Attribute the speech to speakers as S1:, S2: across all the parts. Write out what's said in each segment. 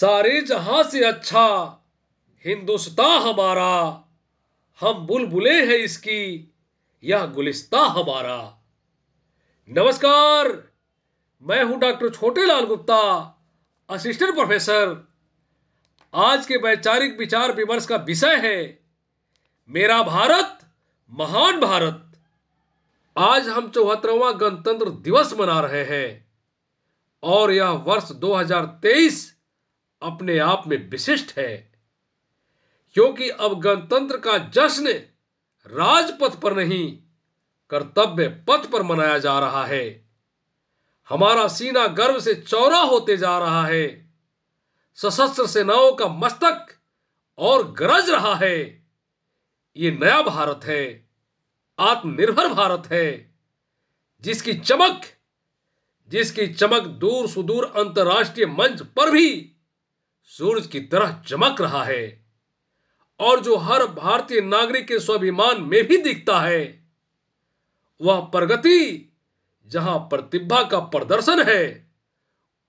S1: सारे जहां से अच्छा हिंदुस्तान हमारा हम बुलबुले हैं इसकी यह गुलिस्ता हमारा नमस्कार मैं हूं doctor Chhotelal Gupta assistant professor आज के वैचारिक विचार विमर्श का विषय है मेरा भारत महान भारत आज हम चौहत्तरवा गणतंत्र दिवस मना रहे हैं और यह वर्ष 2023 अपने आप में विशिष्ट है क्योंकि अब गणतंत्र का जश्न राजपथ पर नहीं कर्तव्य पथ पर मनाया जा रहा है हमारा सीना गर्व से चौरा होते जा रहा है सशस्त्र सेनाओं का मस्तक और गरज रहा है ये नया भारत है आत्मनिर्भर भारत है जिसकी चमक जिसकी चमक दूर सुदूर अंतर्राष्ट्रीय मंच पर भी सूरज की तरह चमक रहा है और जो हर भारतीय नागरिक के स्वाभिमान में भी दिखता है वह प्रगति जहां प्रतिभा का प्रदर्शन है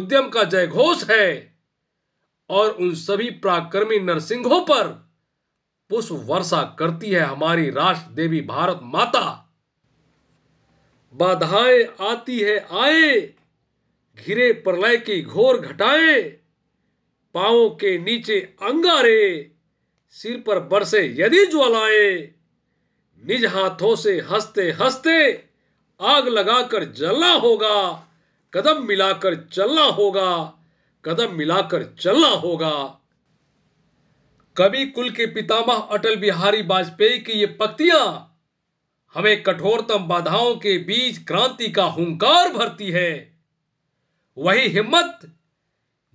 S1: उद्यम का जयघोष है और उन सभी प्राकर्मी नरसिंहों पर पुष्प वर्षा करती है हमारी राष्ट्र देवी भारत माता बाधाएं आती है आए घिरे प्रलय की घोर घटाएं पाओ के नीचे अंगारे सिर पर बरसे यदि ज्वालाए निज हाथों से हंसते हंसते आग लगाकर जलना होगा कदम मिलाकर चलना होगा कदम मिलाकर चलना होगा कवि कुल के पितामह अटल बिहारी वाजपेयी की ये पक्तियां हमें कठोरतम बाधाओं के बीच क्रांति का हुंकार भरती है वही हिम्मत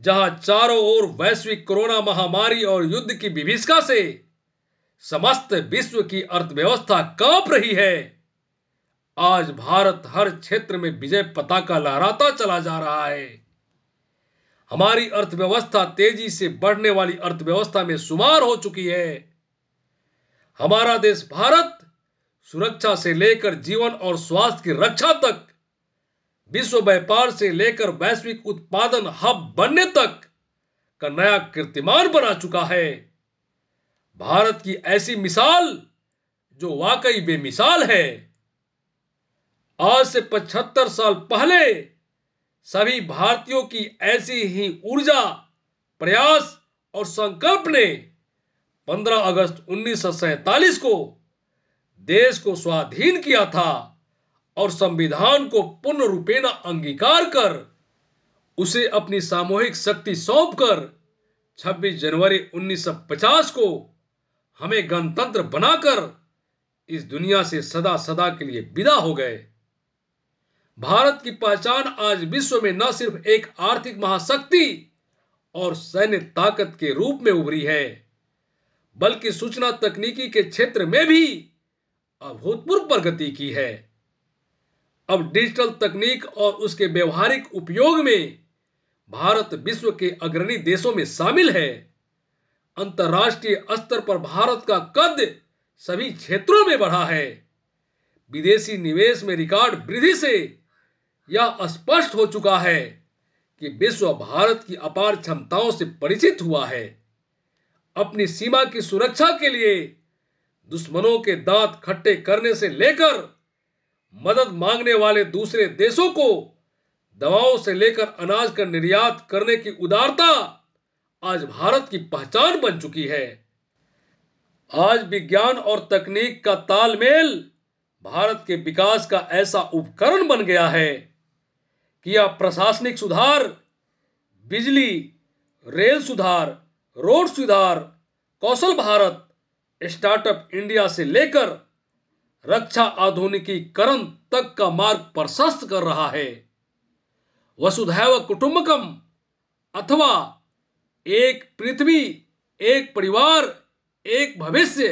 S1: जहां चारों ओर वैश्विक कोरोना महामारी और युद्ध की विभिषका से समस्त विश्व की अर्थव्यवस्था कांप रही है आज भारत हर क्षेत्र में विजय पताका लहराता चला जा रहा है हमारी अर्थव्यवस्था तेजी से बढ़ने वाली अर्थव्यवस्था में शुमार हो चुकी है हमारा देश भारत सुरक्षा से लेकर जीवन और स्वास्थ्य की रक्षा तक विश्व व्यापार से लेकर वैश्विक उत्पादन हब बनने तक का नया कीर्तिमान बना चुका है भारत की ऐसी मिसाल जो वाकई बेमिसाल है आज से पचहत्तर साल पहले सभी भारतीयों की ऐसी ही ऊर्जा प्रयास और संकल्प ने 15 अगस्त उन्नीस को देश को स्वाधीन किया था और संविधान को पूर्ण रूपेण अंगीकार कर उसे अपनी सामूहिक शक्ति सौंप कर 26 जनवरी 1950 को हमें गणतंत्र बनाकर इस दुनिया से सदा सदा के लिए विदा हो गए भारत की पहचान आज विश्व में न सिर्फ एक आर्थिक महाशक्ति और सैन्य ताकत के रूप में उभरी है बल्कि सूचना तकनीकी के क्षेत्र में भी अभूतपूर्व प्रगति की है अब डिजिटल तकनीक और उसके व्यवहारिक उपयोग में भारत विश्व के अग्रणी देशों में शामिल है अंतर्राष्ट्रीय स्तर पर भारत का कद सभी क्षेत्रों में बढ़ा है विदेशी निवेश में रिकॉर्ड वृद्धि से यह स्पष्ट हो चुका है कि विश्व भारत की अपार क्षमताओं से परिचित हुआ है अपनी सीमा की सुरक्षा के लिए दुश्मनों के दांत खट्टे करने से लेकर मदद मांगने वाले दूसरे देशों को दवाओं से लेकर अनाज का निर्यात करने की उदारता आज भारत की पहचान बन चुकी है आज विज्ञान और तकनीक का तालमेल भारत के विकास का ऐसा उपकरण बन गया है कि यह प्रशासनिक सुधार बिजली रेल सुधार रोड सुधार कौशल भारत स्टार्टअप इंडिया से लेकर रक्षा आधुनिकीकरण तक का मार्ग प्रशस्त कर रहा है वसुधैव कुटुंबकम अथवा एक पृथ्वी एक परिवार एक भविष्य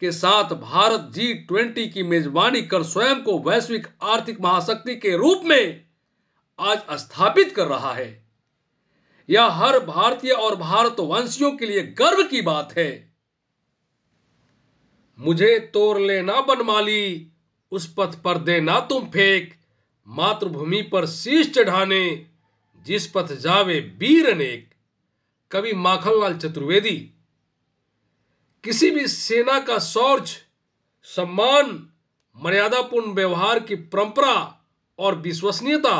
S1: के साथ भारत जी ट्वेंटी की मेजबानी कर स्वयं को वैश्विक आर्थिक महाशक्ति के रूप में आज स्थापित कर रहा है यह हर भारतीय और भारतवंशियों के लिए गर्व की बात है मुझे तोड़ लेना बनमाली उस पथ पर देना तुम फेंक मातृभूमि पर शीश चढ़ाने जिस पथ जावे वीर अनेक कवि माखनलाल चतुर्वेदी किसी भी सेना का शौर्च सम्मान मर्यादापूर्ण व्यवहार की परंपरा और विश्वसनीयता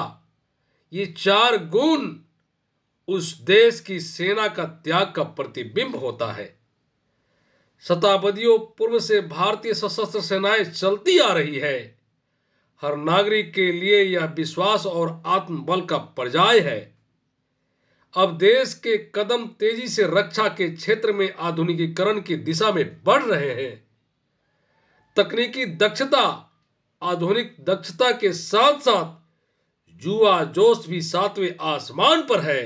S1: ये चार गुण उस देश की सेना का त्याग का प्रतिबिंब होता है शताब्दियों पूर्व से भारतीय सशस्त्र सेनाएं चलती आ रही है हर नागरिक के लिए यह विश्वास और आत्मबल का पर्याय है अब देश के कदम तेजी से रक्षा के क्षेत्र में आधुनिकीकरण की दिशा में बढ़ रहे हैं तकनीकी दक्षता आधुनिक दक्षता के साथ साथ जुआ जोश भी सातवें आसमान पर है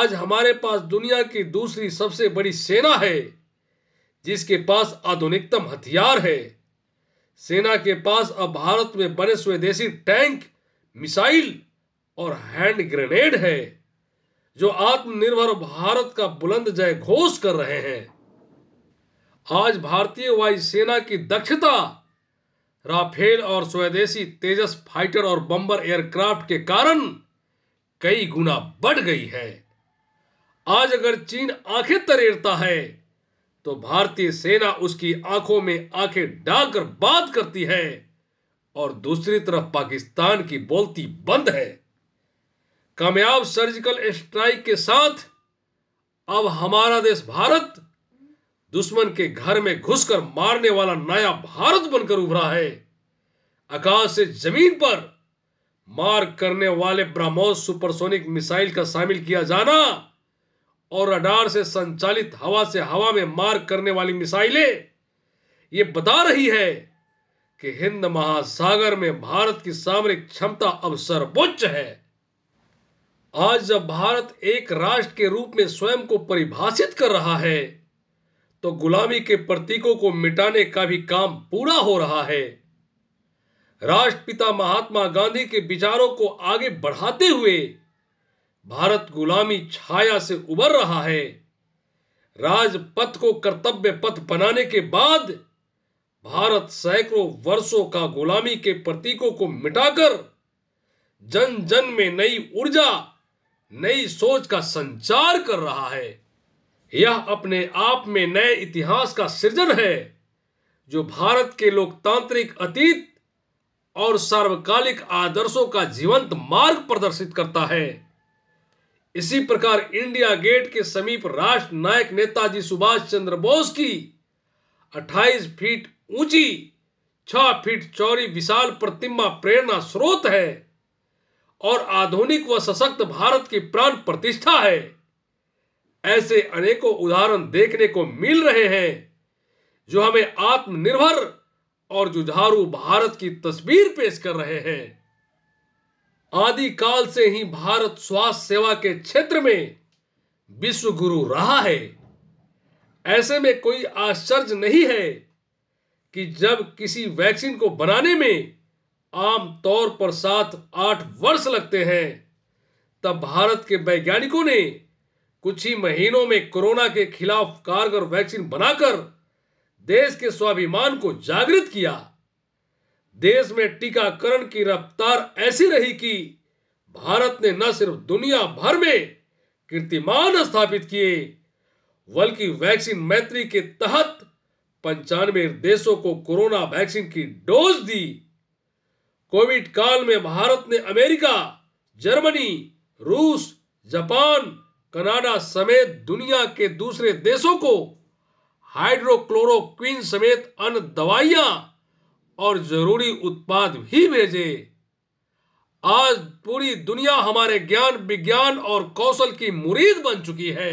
S1: आज हमारे पास दुनिया की दूसरी सबसे बड़ी सेना है जिसके पास आधुनिकतम हथियार है सेना के पास अब भारत में बने स्वदेशी टैंक मिसाइल और हैंड ग्रेनेड है जो आत्मनिर्भर भारत का बुलंद जय घोष कर रहे हैं आज भारतीय वायुसेना की दक्षता राफेल और स्वदेशी तेजस फाइटर और बम्बर एयरक्राफ्ट के कारण कई गुना बढ़ गई है आज अगर चीन आंखें तरेरता है तो भारतीय सेना उसकी आंखों में आंखें डालकर बात करती है और दूसरी तरफ पाकिस्तान की बोलती बंद है कामयाब सर्जिकल स्ट्राइक के साथ अब हमारा देश भारत दुश्मन के घर में घुसकर मारने वाला नया भारत बनकर उभरा है आकाश से जमीन पर मार करने वाले ब्रह्मोस सुपरसोनिक मिसाइल का शामिल किया जाना और रडार से संचालित हवा से हवा में मार करने वाली मिसाइलें ये बता रही है कि हिंद महासागर में भारत की सामरिक क्षमता अब सर्वोच्च है आज जब भारत एक राष्ट्र के रूप में स्वयं को परिभाषित कर रहा है तो गुलामी के प्रतीकों को मिटाने का भी काम पूरा हो रहा है राष्ट्रपिता महात्मा गांधी के विचारों को आगे बढ़ाते हुए भारत गुलामी छाया से उबर रहा है राजपथ को कर्तव्य पथ बनाने के बाद भारत सैकड़ों वर्षों का गुलामी के प्रतीकों को मिटाकर जन जन में नई ऊर्जा नई सोच का संचार कर रहा है यह अपने आप में नए इतिहास का सृजन है जो भारत के लोकतांत्रिक अतीत और सार्वकालिक आदर्शों का जीवंत मार्ग प्रदर्शित करता है इसी प्रकार इंडिया गेट के समीप राष्ट्र नायक नेताजी सुभाष चंद्र बोस की 28 फीट ऊंची 6 फीट चौड़ी विशाल प्रतिमा प्रेरणा स्रोत है और आधुनिक व सशक्त भारत की प्राण प्रतिष्ठा है ऐसे अनेकों उदाहरण देखने को मिल रहे हैं जो हमें आत्मनिर्भर और जुझारू भारत की तस्वीर पेश कर रहे हैं आदि काल से ही भारत स्वास्थ्य सेवा के क्षेत्र में विश्व गुरु रहा है ऐसे में कोई आश्चर्य नहीं है कि जब किसी वैक्सीन को बनाने में आम तौर पर सात आठ वर्ष लगते हैं तब भारत के वैज्ञानिकों ने कुछ ही महीनों में कोरोना के खिलाफ कारगर वैक्सीन बनाकर देश के स्वाभिमान को जागृत किया देश में टीकाकरण की रफ्तार ऐसी रही कि भारत ने न सिर्फ दुनिया भर में कीर्तिमान स्थापित किए बल्कि वैक्सीन मैत्री के तहत पंचानवे देशों को कोरोना वैक्सीन की डोज दी कोविड काल में भारत ने अमेरिका जर्मनी रूस जापान कनाडा समेत दुनिया के दूसरे देशों को हाइड्रोक्लोरोक्विन समेत अन्य दवाइयां और जरूरी उत्पाद भी भेजे आज पूरी दुनिया हमारे ज्ञान विज्ञान और कौशल की मुरीद बन चुकी है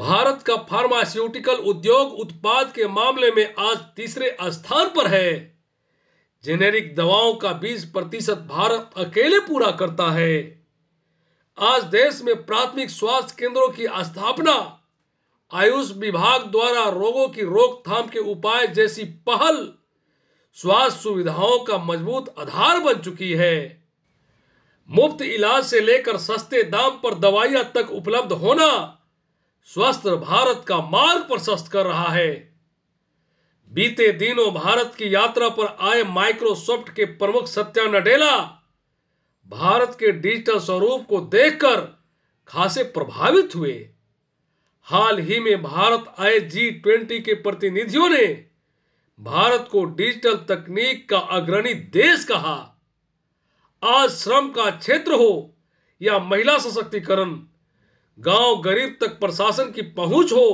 S1: भारत का फार्मास्यूटिकल उद्योग उत्पाद के मामले में आज तीसरे स्थान पर है जेनेरिक दवाओं का 20 प्रतिशत भारत अकेले पूरा करता है आज देश में प्राथमिक स्वास्थ्य केंद्रों की स्थापना आयुष विभाग द्वारा रोगों की रोकथाम के उपाय जैसी पहल स्वास्थ्य सुविधाओं का मजबूत आधार बन चुकी है मुफ्त इलाज से लेकर सस्ते दाम पर दवाइयां तक उपलब्ध होना स्वस्थ भारत का मार्ग प्रशस्त कर रहा है बीते दिनों भारत की यात्रा पर आए माइक्रोसॉफ्ट के प्रमुख सत्या नडेला भारत के डिजिटल स्वरूप को देखकर खासे प्रभावित हुए हाल ही में भारत आए जी ट्वेंटी के प्रतिनिधियों ने भारत को डिजिटल तकनीक का अग्रणी देश कहा आज श्रम का क्षेत्र हो या महिला सशक्तिकरण गांव गरीब तक प्रशासन की पहुंच हो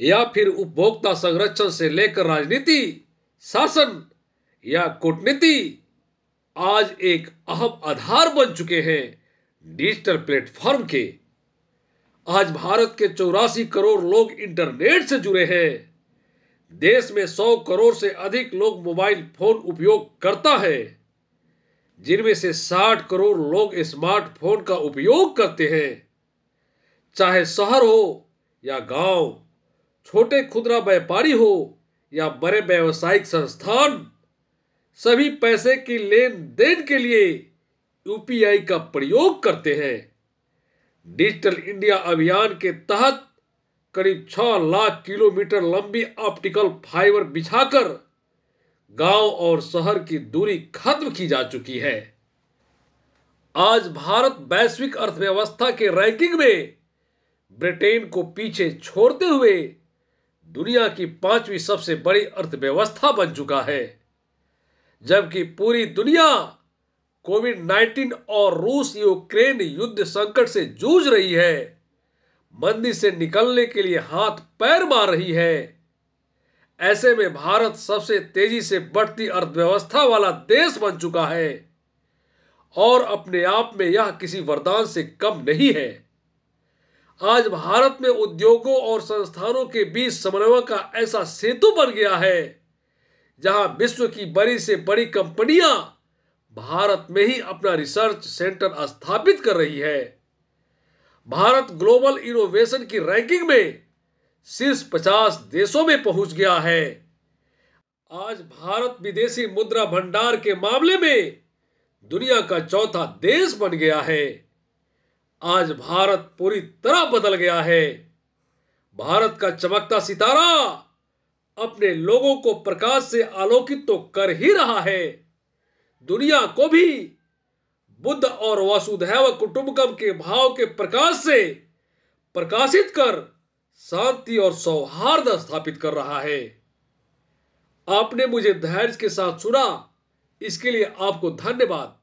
S1: या फिर उपभोक्ता संरक्षण से लेकर राजनीति शासन या कूटनीति आज एक अहम आधार बन चुके हैं डिजिटल प्लेटफॉर्म के आज भारत के चौरासी करोड़ लोग इंटरनेट से जुड़े हैं देश में सौ करोड़ से अधिक लोग मोबाइल फोन उपयोग करता है जिनमें से साठ करोड़ लोग स्मार्टफोन का उपयोग करते हैं चाहे शहर हो या गांव, छोटे खुदरा व्यापारी हो या बड़े व्यावसायिक संस्थान सभी पैसे की लेन देन के लिए यूपीआई का प्रयोग करते हैं डिजिटल इंडिया अभियान के तहत करीब 6 लाख किलोमीटर लंबी ऑप्टिकल फाइबर बिछाकर गांव और शहर की दूरी खत्म की जा चुकी है आज भारत वैश्विक अर्थव्यवस्था के रैंकिंग में ब्रिटेन को पीछे छोड़ते हुए दुनिया की पांचवी सबसे बड़ी अर्थव्यवस्था बन चुका है जबकि पूरी दुनिया कोविड 19 और रूस यूक्रेन युद्ध संकट से जूझ रही है मंदी से निकलने के लिए हाथ पैर मार रही है ऐसे में भारत सबसे तेजी से बढ़ती अर्थव्यवस्था वाला देश बन चुका है और अपने आप में यह किसी वरदान से कम नहीं है आज भारत में उद्योगों और संस्थानों के बीच समन्वय का ऐसा सेतु बन गया है जहां विश्व की बड़ी से बड़ी कंपनियां भारत में ही अपना रिसर्च सेंटर स्थापित कर रही है भारत ग्लोबल इनोवेशन की रैंकिंग में शीर्ष पचास देशों में पहुंच गया है आज भारत विदेशी मुद्रा भंडार के मामले में दुनिया का चौथा देश बन गया है आज भारत पूरी तरह बदल गया है भारत का चमकता सितारा अपने लोगों को प्रकाश से आलोकित तो कर ही रहा है दुनिया को भी बुद्ध और वासुदेव कुटुंबकम के भाव के प्रकाश से प्रकाशित कर शांति और सौहार्द स्थापित कर रहा है आपने मुझे धैर्य के साथ सुना इसके लिए आपको धन्यवाद